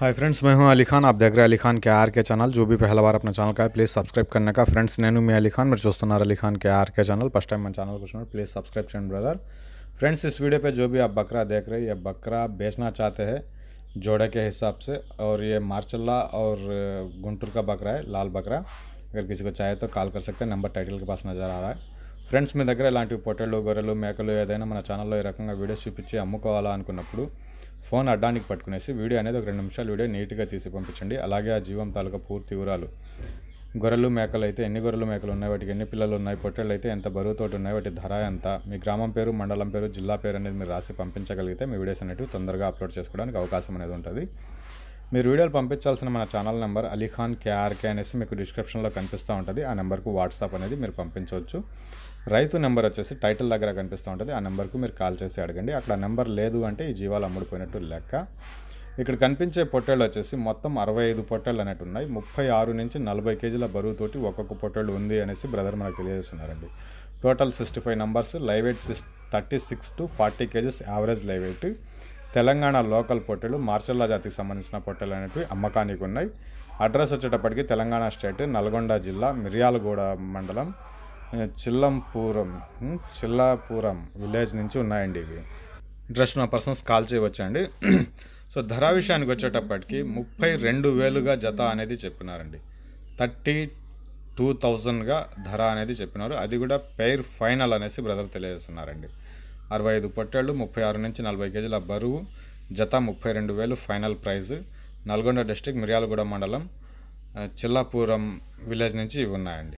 hi friends मैं हूं अली खान आप देख रहे हैं Ali Khan K R K channel जो भी पहला बार अपना चैनल का है प्लीज़ सब्सक्राइब करने का फ्रेंड्स नैनू मैं अली खान मेरे दोस्तनार Ali Khan K R K channel first time मैं चैनल को सुन प्लीज़ सब्सक्राइब चैन ब्रदर फ्रेंड्स इस वीडियो पे जो भी आप बकरा देख रहे हैं ये बकरा बेचना चाहते हैं जोड़े के हिसाब से और ये मार्चल्ला और गुंटूर का बकरा है लाल बकरा अगर किसी को चाहे तो कॉल कर सकते हैं नंबर टाइटल के पास नजर आ रहा है फ्रेंड्स मे दें इलांट पोटेलू गोरेलू మేకలు ఏదైనా मैं ఛానల్లో ఈ రకంగా వీడియోస్ చూపించి ఫోన్ అడ్డానికి పట్టుకునేసి వీడియో అనేది ఒక రెండు నిమిషాలు వీడియో నీట్గా తీసి పంపించండి అలాగే ఆ జీవం తాలూకా పూర్తి వివరాలు గొర్రెలు మేకలు అయితే ఎన్ని గొర్రెలు మేకలు ఉన్నాయి వాటికి ఎన్ని పిల్లలు ఉన్నాయి పొట్టెళ్ళు అయితే ఎంత బరువుతోటి ఉన్నాయి వాటి ధర ఎంత మీ గ్రామం పేరు మండలం పేరు జిల్లా పేరు అనేది మీరు రాసి పంపించగలిగితే మీ వీడియోస్ అనేవి తొందరగా అప్లోడ్ చేసుకోవడానికి అవకాశం అనేది ఉంటుంది మీరు వీడియోలు పంపించాల్సిన మన ఛానల్ నెంబర్ అలీఖాన్ కేఆర్కే అనేసి మీకు డిస్క్రిప్షన్లో కనిపిస్తూ ఉంటుంది ఆ నెంబర్కు వాట్సాప్ అనేది మీరు పంపించవచ్చు రైతు నెంబర్ వచ్చేసి టైటిల్ దగ్గర కనిపిస్తూ ఉంటుంది ఆ నెంబర్కు మీరు కాల్ చేసి అడగండి అక్కడ నెంబర్ లేదు అంటే ఈ జీవాలు అమ్ముడిపోయినట్టు లెక్క ఇక్కడ కనిపించే పొట్టేళ్ళు వచ్చేసి మొత్తం అరవై ఐదు పొట్టేళ్ళు అనేటు ఉన్నాయి ముప్పై ఆరు నుంచి నలభై కేజీల బరువుతోటి ఒక్కొక్క పొట్టేళ్ళు ఉంది అనేసి బ్రదర్ మనకు తెలియజేస్తున్నారండి total sixty five numbers live weight six thirty six to forty kgs average live weight Telangana local పొట్టెలు మార్చల్ల జాతికి సంబంధించిన పొట్టెలు అనేవి అమ్మకానికి ఉన్నాయి అడ్రస్ వచ్చేటప్పటికి తెలంగాణ స్టేట్ నల్గొండ జిల్లా మిర్యాలగూడ మండలం చిల్లంపురం చిల్లాపురం విలేజ్ నుంచి ఉన్నాయండి ఇవి డ్రెస్ నా పర్సన్స్ కాల్ చేయవచ్చండి సో ధర విషయానికి వచ్చేటప్పటికి ముప్పై రెండు వేలుగా జత అనేది చెప్పినారండి థర్టీ టూ థౌజండ్గా ధర అనేది చెప్పినారు అది కూడా పెయిర్ ఫైనల్ అనేసి బ్రదర్ తెలియజేస్తున్నారండి అరవై ఐదు పొట్టేళ్ళు ముప్పై ఆరు నుంచి నలభై కేజీల బరువు జత ముప్పై రెండు వేలు final prize Nalgonda district Miryalaguda మండలం చిల్లాపురం విలేజ్ నుంచి ఇవి ఉన్నాయండి